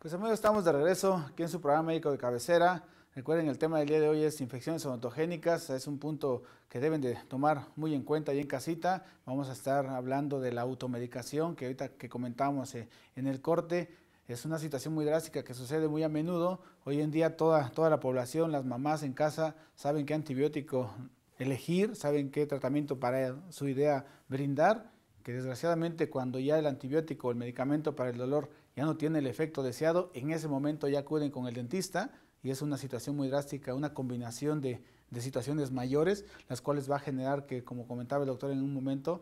Pues amigos, estamos de regreso aquí en su programa médico de cabecera. Recuerden, el tema del día de hoy es infecciones odontogénicas, es un punto que deben de tomar muy en cuenta y en casita. Vamos a estar hablando de la automedicación que ahorita que comentamos eh, en el corte. Es una situación muy drástica que sucede muy a menudo. Hoy en día toda, toda la población, las mamás en casa, saben qué antibiótico elegir, saben qué tratamiento para su idea brindar, que desgraciadamente cuando ya el antibiótico, el medicamento para el dolor ya no tiene el efecto deseado, en ese momento ya acuden con el dentista y es una situación muy drástica, una combinación de, situaciones mayores, las cuales va a generar que, como comentaba el doctor en un momento,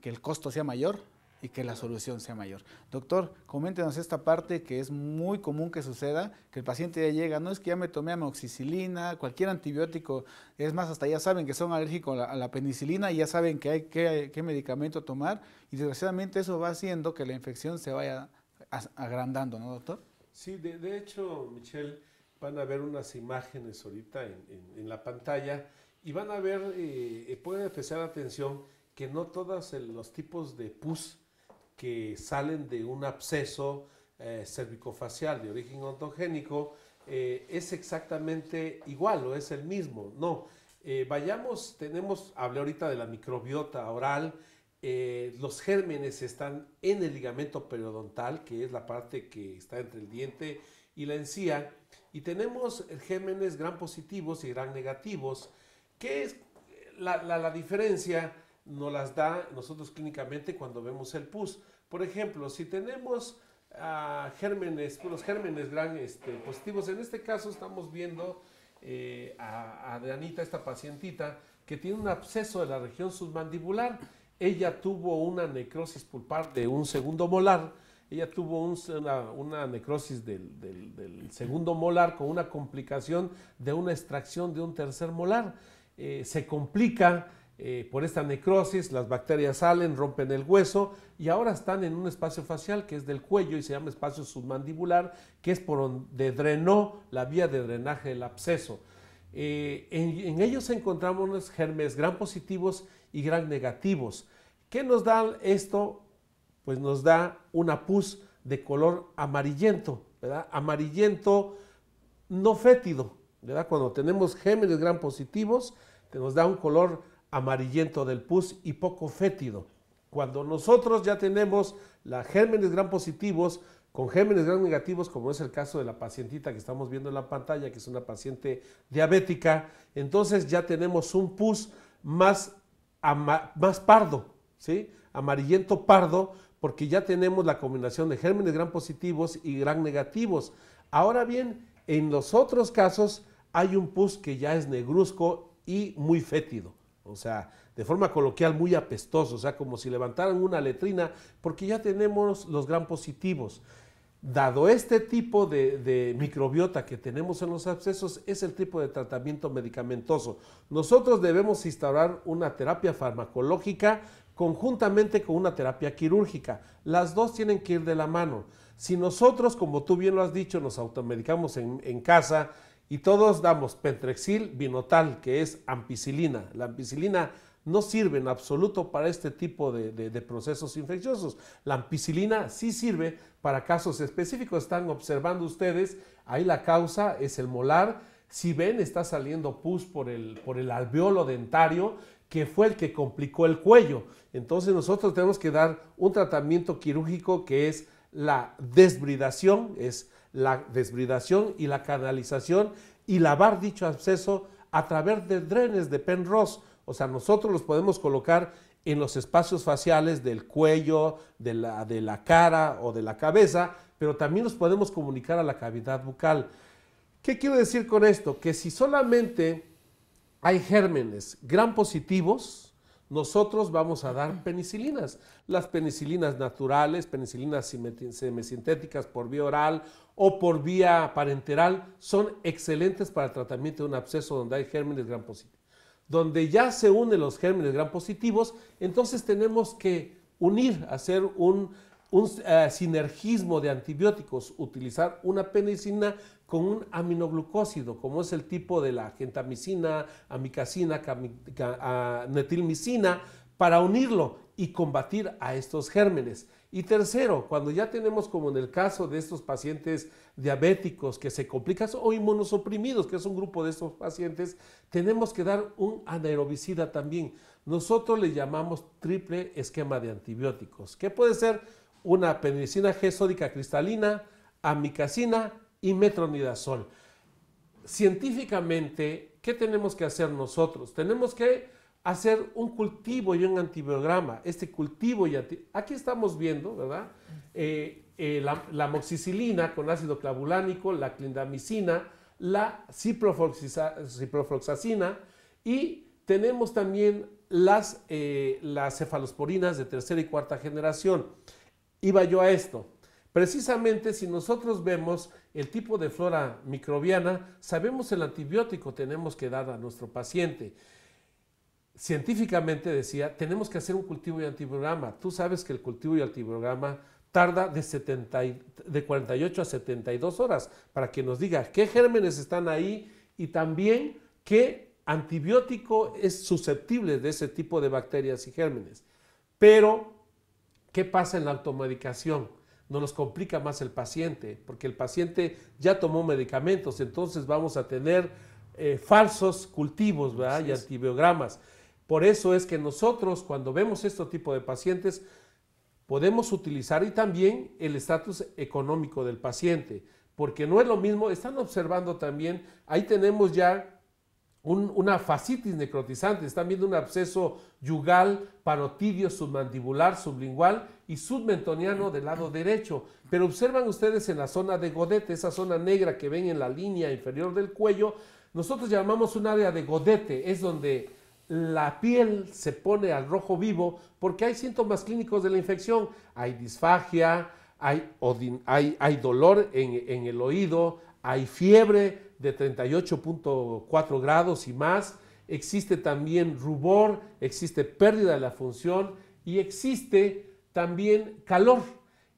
que el costo sea mayor y que la solución sea mayor. Doctor, coméntenos esta parte que es muy común que suceda, que el paciente ya llega, no es que ya me tomé amoxicilina, cualquier antibiótico, es más, hasta ya saben que son alérgicos a la, penicilina y ya saben que hay qué medicamento tomar y desgraciadamente eso va haciendo que la infección se vaya agrandando, ¿no, doctor? Sí, de, hecho, Michelle, van a ver unas imágenes ahorita en, la pantalla y van a ver, eh, eh, pueden prestar atención que no todos los tipos de pus que salen de un absceso eh, cervicofacial de origen ontogénico es exactamente igual o es el mismo. No, vayamos, tenemos, hablé ahorita de la microbiota oral, eh, los gérmenes están en el ligamento periodontal, que es la parte que está entre el diente y la encía, y tenemos gérmenes gran positivos y gran negativos, que es la, la, diferencia nos las da nosotros clínicamente cuando vemos el pus. Por ejemplo, si tenemos uh, gérmenes, los gérmenes gran este, positivos, en este caso estamos viendo eh, a, a esta pacientita, que tiene un absceso de la región submandibular ella tuvo una necrosis pulpar de un segundo molar, ella tuvo una, necrosis del, segundo molar con una complicación de una extracción de un tercer molar. Eh, se complica eh, por esta necrosis, las bacterias salen, rompen el hueso y ahora están en un espacio facial que es del cuello y se llama espacio submandibular, que es por donde drenó la vía de drenaje del absceso. Eh, en, en, ellos encontramos germes gran positivos y gran negativos. ¿Qué nos da esto? Pues nos da una pus de color amarillento, ¿verdad? Amarillento no fétido, ¿verdad? Cuando tenemos gérmenes gran positivos, nos da un color amarillento del pus y poco fétido. Cuando nosotros ya tenemos las gérmenes gran positivos con gérmenes gran negativos, como es el caso de la pacientita que estamos viendo en la pantalla, que es una paciente diabética, entonces ya tenemos un pus más, más pardo, Amarillento pardo, porque ya tenemos la combinación de gérmenes gran positivos y gran negativos. Ahora bien, en los otros casos hay un pus que ya es negruzco y muy fétido, o sea, de forma coloquial muy apestoso, o sea, como si levantaran una letrina, porque ya tenemos los gran positivos. Dado este tipo de, microbiota que tenemos en los abscesos, es el tipo de tratamiento medicamentoso. Nosotros debemos instaurar una terapia farmacológica conjuntamente con una terapia quirúrgica. Las dos tienen que ir de la mano. Si nosotros, como tú bien lo has dicho, nos automedicamos en, casa y todos damos pentrexil, binotal... que es ampicilina. La ampicilina no sirve en absoluto para este tipo de, procesos infecciosos. La ampicilina sí sirve para casos específicos. Están observando ustedes, ahí la causa es el molar. Si ven, está saliendo pus por por el alveolo dentario que fue el que complicó el cuello. Entonces nosotros tenemos que dar un tratamiento quirúrgico que es la desbridación, es la desbridación y la canalización y lavar dicho absceso a través de drenes de Penrose. O sea, nosotros los podemos colocar en los espacios faciales del cuello, de la, de la cara o de la cabeza, pero también los podemos comunicar a la cavidad bucal. ¿Qué quiero decir con esto? Que si solamente hay gérmenes gran positivos, nosotros vamos a dar penicilinas. Las penicilinas naturales, penicilinas semisintéticas por vía oral o por vía parenteral son excelentes para el tratamiento de un absceso donde hay gérmenes gran positivos. Donde ya se unen los gérmenes gran positivos, entonces tenemos que unir, hacer un, eh, sinergismo de antibióticos, utilizar una penicilina con un aminoglucósido, como es el tipo de la gentamicina, amicacina, netilmicina, para unirlo y combatir a estos gérmenes. Y tercero, cuando ya tenemos, como en el caso de estos pacientes diabéticos que se complican o inmunosuprimidos, que es un grupo de estos pacientes, tenemos que dar un anaerobicida también. Nosotros le llamamos triple esquema de antibióticos, que puede ser una penicilina G sódica cristalina, amicacina y metronidazol. Científicamente, ¿qué tenemos que hacer nosotros? Tenemos que hacer un cultivo y un antibiograma. Este cultivo y Aquí estamos viendo, ¿verdad? Eh, eh, la, moxicilina con ácido clavulánico, la clindamicina, la ciprofloxacina y tenemos también las, eh, las cefalosporinas de tercera y cuarta generación. Iba yo a esto. Precisamente si nosotros vemos el tipo de flora microbiana, sabemos el antibiótico tenemos que dar a nuestro paciente. Científicamente decía, tenemos que hacer un cultivo y antibiograma. Tú sabes que el cultivo y antibiograma tarda de, de 48 a 72 horas para que nos diga qué gérmenes están ahí y también qué antibiótico es susceptible de ese tipo de bacterias y gérmenes. Pero, ¿qué pasa en la automedicación? no nos complica más el paciente, porque el paciente ya tomó medicamentos, entonces vamos a tener eh, falsos cultivos y antibiogramas. Por eso es que nosotros cuando vemos este tipo de pacientes podemos utilizar y también el estatus económico del paciente, porque no es lo mismo, están observando también, ahí tenemos ya una fascitis necrotizante, están viendo un absceso yugal, parotidio, submandibular, sublingual y submentoniano del lado derecho. Pero observan ustedes en la zona de Godete, esa zona negra que ven en la línea inferior del cuello, nosotros llamamos un área de Godete, es donde la piel se pone al rojo vivo porque hay síntomas clínicos de la infección, hay disfagia, hay, hay dolor en el oído, hay fiebre, de 38.4 grados y más, existe también rubor, existe pérdida de la función y existe también calor.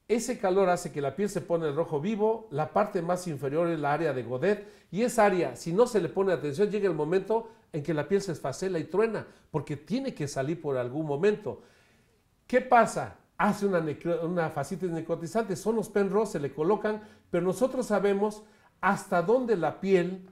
Ese calor hace que la piel se pone rojo vivo, la parte más inferior es la área de Godet y esa área, si no se le pone atención, llega el momento en que la piel se esfacela y truena, porque tiene que salir por algún momento. ¿Qué pasa? Hace una, una fascitis necrotizante, son los penros, se le colocan, pero nosotros sabemos hasta dónde la piel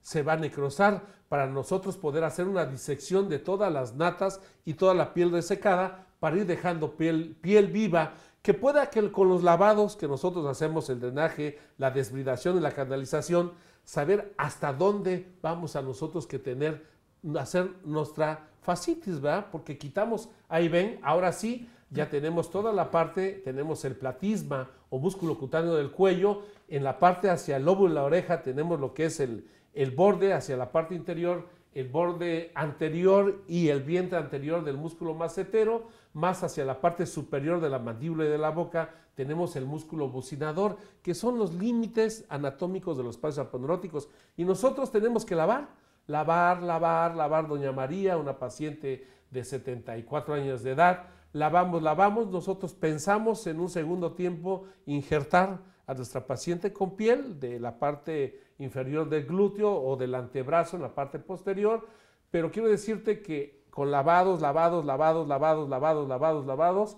se va a necrosar para nosotros poder hacer una disección de todas las natas y toda la piel resecada para ir dejando piel, piel viva que pueda que con los lavados que nosotros hacemos, el drenaje, la desbridación y la canalización, saber hasta dónde vamos a nosotros que tener, hacer nuestra fascitis, ¿verdad? Porque quitamos, ahí ven, ahora sí, ya tenemos toda la parte, tenemos el platisma o músculo cutáneo del cuello, en la parte hacia el lobo y la oreja tenemos lo que es el, el borde hacia la parte interior, el borde anterior y el vientre anterior del músculo macetero, más hacia la parte superior de la mandíbula y de la boca tenemos el músculo bucinador, que son los límites anatómicos de los espacios aponeuróticos. Y nosotros tenemos que lavar, lavar, lavar, lavar. Doña María, una paciente de 74 años de edad, lavamos, lavamos, nosotros pensamos en un segundo tiempo injertar a nuestra paciente con piel de la parte inferior del glúteo o del antebrazo en la parte posterior, pero quiero decirte que con lavados, lavados, lavados, lavados, lavados, lavados, lavados,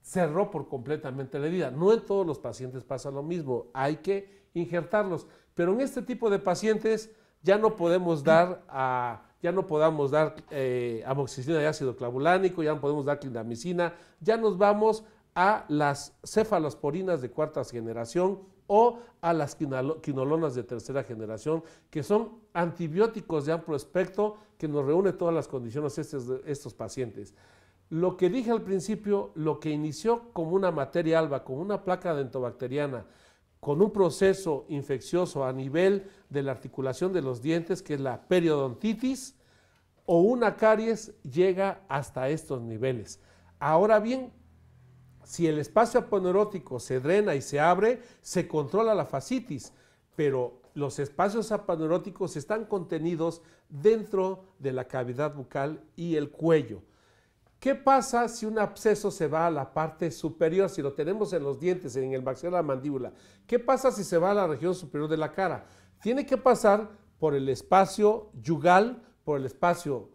cerró por completamente la herida. No en todos los pacientes pasa lo mismo, hay que injertarlos, pero en este tipo de pacientes ya no podemos dar a ya no podamos dar eh, amoxicina de ácido clavulánico, ya no podemos dar clindamicina, ya nos vamos a las cefalosporinas de cuarta generación o a las quinolonas de tercera generación, que son antibióticos de amplio espectro que nos reúne todas las condiciones estos, estos pacientes. Lo que dije al principio, lo que inició como una materia alba, como una placa dentobacteriana, con un proceso infeccioso a nivel de la articulación de los dientes, que es la periodontitis, o una caries, llega hasta estos niveles. Ahora bien, si el espacio aponeurótico se drena y se abre, se controla la fascitis, pero los espacios aponeuróticos están contenidos dentro de la cavidad bucal y el cuello. ¿Qué pasa si un absceso se va a la parte superior, si lo tenemos en los dientes, en el maxilar de la mandíbula? ¿Qué pasa si se va a la región superior de la cara? Tiene que pasar por el espacio yugal, por el espacio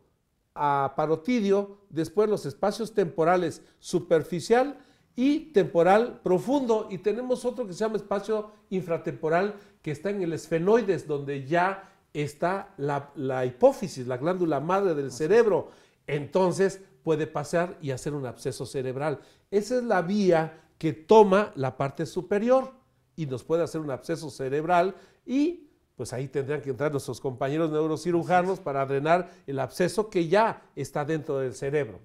parotidio, después los espacios temporales superficial y temporal profundo y tenemos otro que se llama espacio infratemporal que está en el esfenoides donde ya está la, hipófisis, la glándula madre del cerebro. Entonces, puede pasar y hacer un absceso cerebral. Esa es la vía que toma la parte superior y nos puede hacer un absceso cerebral y pues ahí tendrían que entrar nuestros compañeros neurocirujanos para drenar el absceso que ya está dentro del cerebro.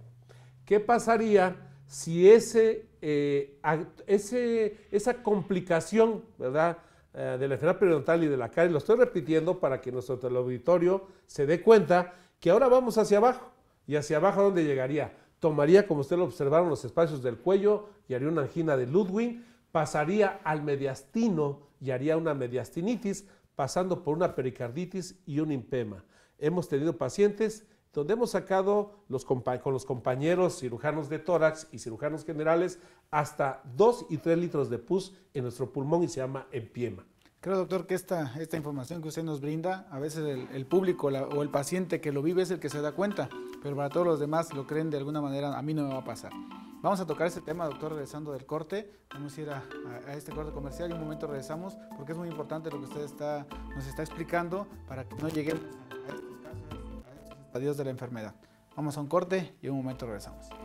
¿Qué pasaría si ese, eh, ese esa complicación ¿verdad? Eh, de la enfermedad periodontal y de la y lo estoy repitiendo para que nuestro auditorio se dé cuenta que ahora vamos hacia abajo? y hacia abajo dónde llegaría. Tomaría, como usted lo observaron, los espacios del cuello y haría una angina de Ludwig, pasaría al mediastino y haría una mediastinitis, pasando por una pericarditis y un impema. Hemos tenido pacientes donde hemos sacado con los compañeros cirujanos de tórax y cirujanos generales hasta 2 y 3 litros de pus en nuestro pulmón y se llama empiema. Creo, doctor, que esta, esta información que usted nos brinda, a veces el, público o el paciente que lo vive es el que se da cuenta, pero para todos los demás lo creen de alguna manera, a mí no me va a pasar. Vamos a tocar este tema, doctor, regresando del corte. Vamos a ir a, este corte comercial y un momento regresamos, porque es muy importante lo que usted está, nos está explicando para que no lleguen a estos casos, a estos estadios de la enfermedad. Vamos a un corte y un momento regresamos.